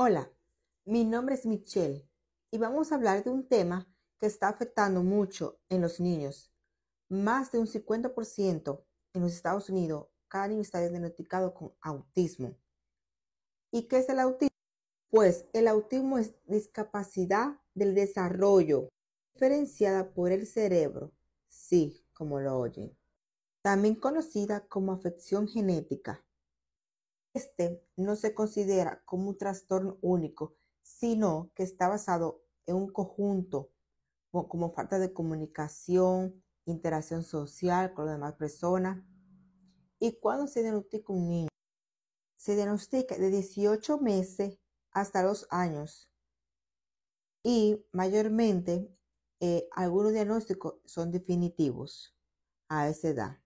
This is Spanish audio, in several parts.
Hola, mi nombre es Michelle y vamos a hablar de un tema que está afectando mucho en los niños. Más de un 50% en los Estados Unidos, cada niño está diagnosticado con autismo. ¿Y qué es el autismo? Pues el autismo es discapacidad del desarrollo diferenciada por el cerebro, sí, como lo oyen, también conocida como afección genética este no se considera como un trastorno único, sino que está basado en un conjunto como falta de comunicación, interacción social con la demás personas. Y cuando se diagnostica un niño, se diagnostica de 18 meses hasta los años. Y mayormente eh, algunos diagnósticos son definitivos a esa edad.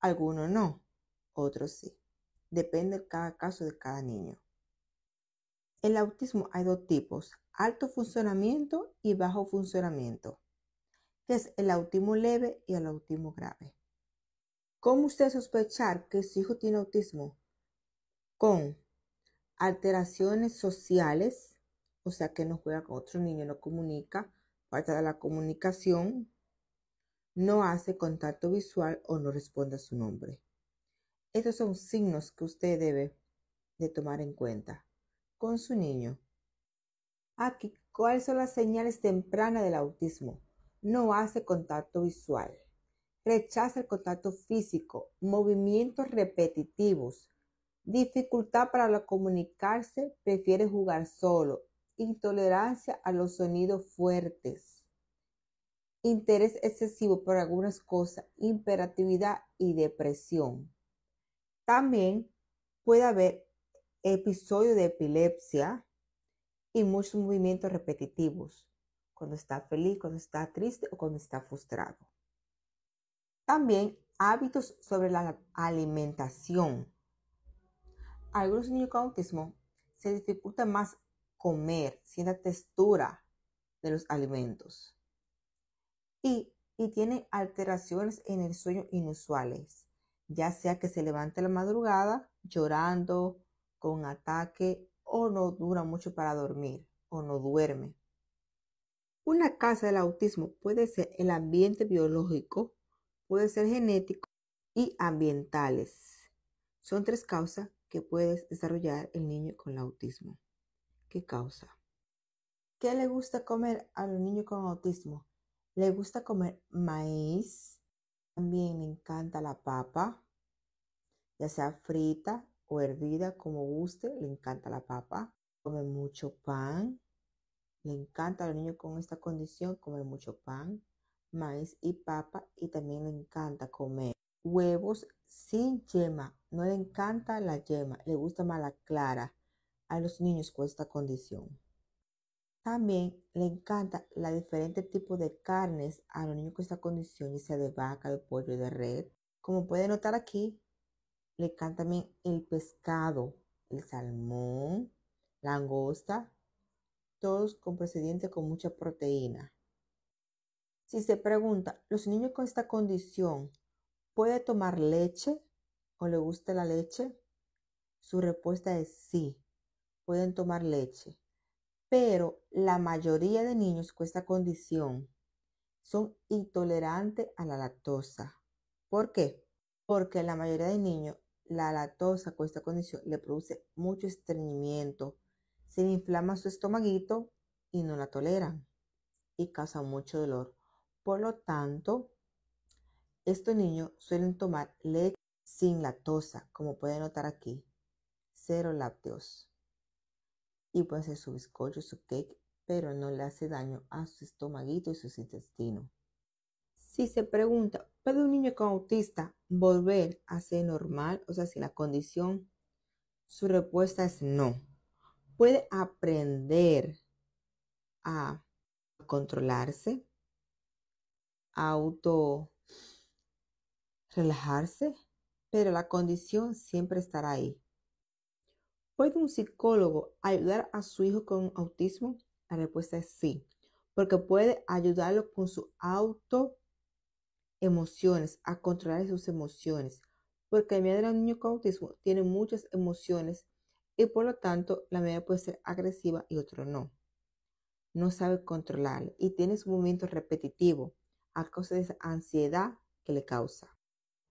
Algunos no, otros sí. Depende de cada caso de cada niño. El autismo hay dos tipos, alto funcionamiento y bajo funcionamiento, que es el autismo leve y el autismo grave. ¿Cómo usted sospechar que su hijo tiene autismo? Con alteraciones sociales, o sea que no juega con otro niño, no comunica, falta de la comunicación, no hace contacto visual o no responde a su nombre. Estos son signos que usted debe de tomar en cuenta con su niño. Aquí, ah, ¿cuáles son las señales tempranas del autismo? No hace contacto visual, rechaza el contacto físico, movimientos repetitivos, dificultad para comunicarse, prefiere jugar solo, intolerancia a los sonidos fuertes, interés excesivo por algunas cosas, imperatividad y depresión. También puede haber episodios de epilepsia y muchos movimientos repetitivos cuando está feliz, cuando está triste o cuando está frustrado. También hábitos sobre la alimentación. algunos niños con autismo se dificulta más comer, sin la textura de los alimentos. Y, y tienen alteraciones en el sueño inusuales ya sea que se levante a la madrugada llorando, con ataque o no dura mucho para dormir o no duerme. Una causa del autismo puede ser el ambiente biológico, puede ser genético y ambientales. Son tres causas que puede desarrollar el niño con autismo. ¿Qué causa? ¿Qué le gusta comer a los niños con autismo? Le gusta comer maíz, también le encanta la papa, ya sea frita o hervida, como guste, le encanta la papa. Come mucho pan, le encanta a los niños con esta condición comer mucho pan, maíz y papa y también le encanta comer huevos sin yema. No le encanta la yema, le gusta más la clara a los niños con esta condición. También le encanta la diferente tipo de carnes a los niños con esta condición, ya sea de vaca, de pollo, de red. Como puede notar aquí, le encanta también el pescado, el salmón, la langosta, todos con procedencia con mucha proteína. Si se pregunta, ¿los niños con esta condición puede tomar leche o le gusta la leche? Su respuesta es sí, pueden tomar leche pero la mayoría de niños con esta condición son intolerantes a la lactosa. ¿Por qué? Porque la mayoría de niños la lactosa con esta condición le produce mucho estreñimiento, se le inflama su estomaguito y no la toleran y causa mucho dolor. Por lo tanto, estos niños suelen tomar leche sin lactosa, como pueden notar aquí, cero lácteos y puede hacer su bizcocho, su cake, pero no le hace daño a su estomaguito y sus intestinos. Si se pregunta, ¿puede un niño con autista volver a ser normal? O sea, si la condición, su respuesta es no. Puede aprender a controlarse, a auto relajarse, pero la condición siempre estará ahí. ¿Puede un psicólogo ayudar a su hijo con autismo? La respuesta es sí, porque puede ayudarlo con sus autoemociones, a controlar sus emociones, porque la miedo de niño con autismo tiene muchas emociones y por lo tanto la media puede ser agresiva y otro no. No sabe controlar y tiene su movimiento repetitivo a causa de esa ansiedad que le causa.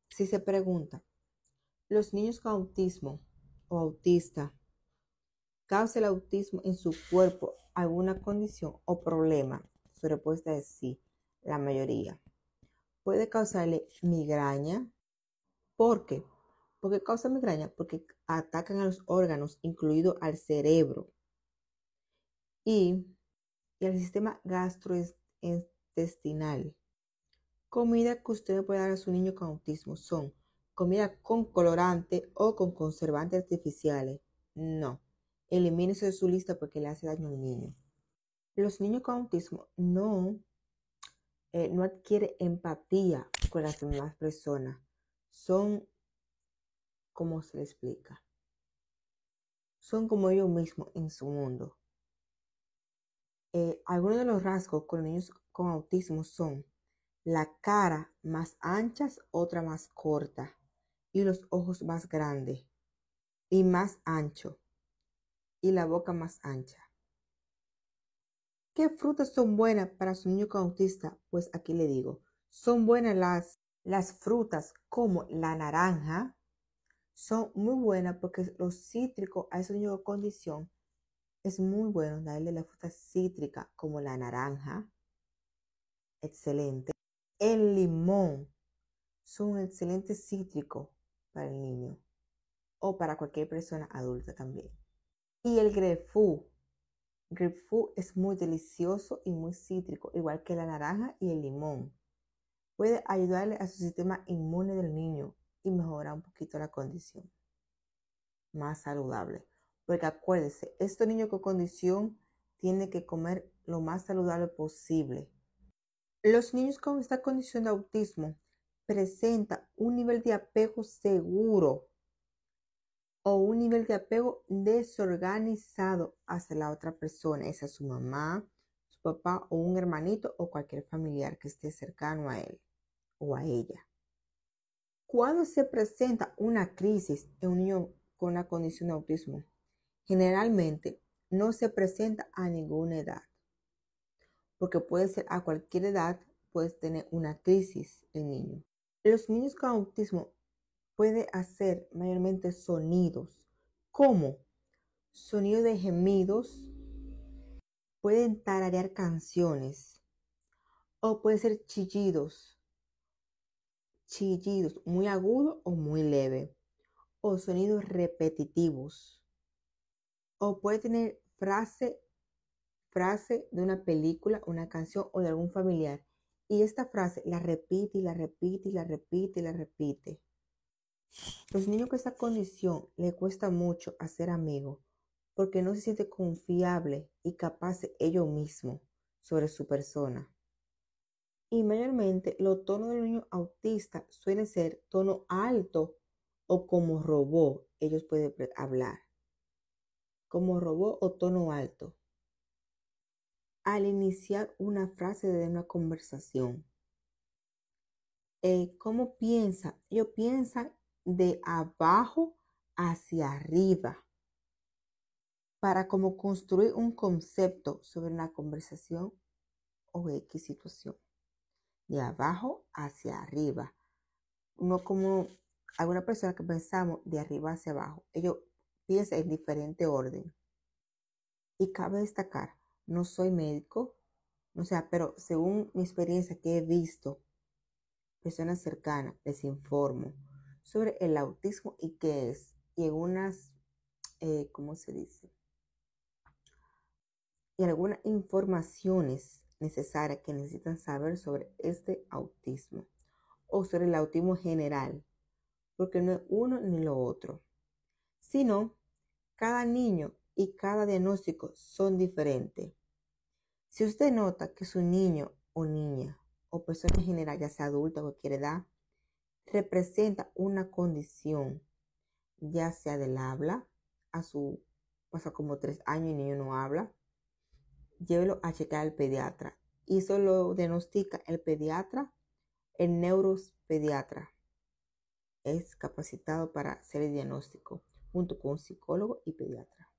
Si se pregunta, ¿los niños con autismo o autista ¿Causa el autismo en su cuerpo alguna condición o problema? Su respuesta es sí, la mayoría. Puede causarle migraña. ¿Por qué? Porque causa migraña porque atacan a los órganos, incluido al cerebro y, y al sistema gastrointestinal. Comida que usted puede dar a su niño con autismo son comida con colorante o con conservantes artificiales. No. Elimínese de su lista porque le hace daño al niño. Los niños con autismo no, eh, no adquieren empatía con las demás personas. Son, como se le explica, son como ellos mismos en su mundo. Eh, algunos de los rasgos con los niños con autismo son la cara más ancha, otra más corta y los ojos más grandes y más ancho y la boca más ancha. ¿Qué frutas son buenas para su niño autista? Pues aquí le digo, son buenas las, frutas como la naranja, son muy buenas porque los cítricos a su niño condición es muy bueno darle la fruta cítrica como la naranja, excelente. El limón son un excelente cítrico para el niño o para cualquier persona adulta también. Y el grefú. grefú es muy delicioso y muy cítrico, igual que la naranja y el limón. Puede ayudarle a su sistema inmune del niño y mejorar un poquito la condición. Más saludable. Porque acuérdese, este niño con condición tiene que comer lo más saludable posible. Los niños con esta condición de autismo presentan un nivel de apego seguro o un nivel de apego desorganizado hacia la otra persona, es a su mamá, su papá o un hermanito o cualquier familiar que esté cercano a él o a ella. Cuando se presenta una crisis en un niño con una condición de autismo, generalmente no se presenta a ninguna edad, porque puede ser a cualquier edad, puedes tener una crisis el niño. Los niños con autismo puede hacer mayormente sonidos, como sonidos de gemidos, pueden tararear canciones o pueden ser chillidos, chillidos muy agudos o muy leve, o sonidos repetitivos, o puede tener frase, frase de una película, una canción o de algún familiar. Y esta frase la repite y la repite y la repite y la repite. Pues los niños con esta condición le cuesta mucho hacer amigos porque no se siente confiable y capaz ellos mismo sobre su persona. Y mayormente los tono del niño autista suelen ser tono alto o como robot, ellos pueden hablar. Como robot o tono alto. Al iniciar una frase de una conversación. Eh, ¿Cómo piensa? Ellos piensan de abajo hacia arriba para como construir un concepto sobre una conversación o X situación. De abajo hacia arriba. No como alguna persona que pensamos de arriba hacia abajo. Ellos piensan en diferente orden. Y cabe destacar, no soy médico, o sea, pero según mi experiencia que he visto, personas cercanas, les informo sobre el autismo y qué es, y algunas, eh, ¿cómo se dice? Y algunas informaciones necesarias que necesitan saber sobre este autismo o sobre el autismo general, porque no es uno ni lo otro, sino cada niño y cada diagnóstico son diferentes. Si usted nota que su niño o niña o persona en general, ya sea adulta o cualquier edad, representa una condición, ya sea del habla, a su pasa como tres años y niño no habla, llévelo a checar al pediatra. Y solo diagnostica el pediatra, el neuropediatra. Es capacitado para hacer el diagnóstico junto con psicólogo y pediatra.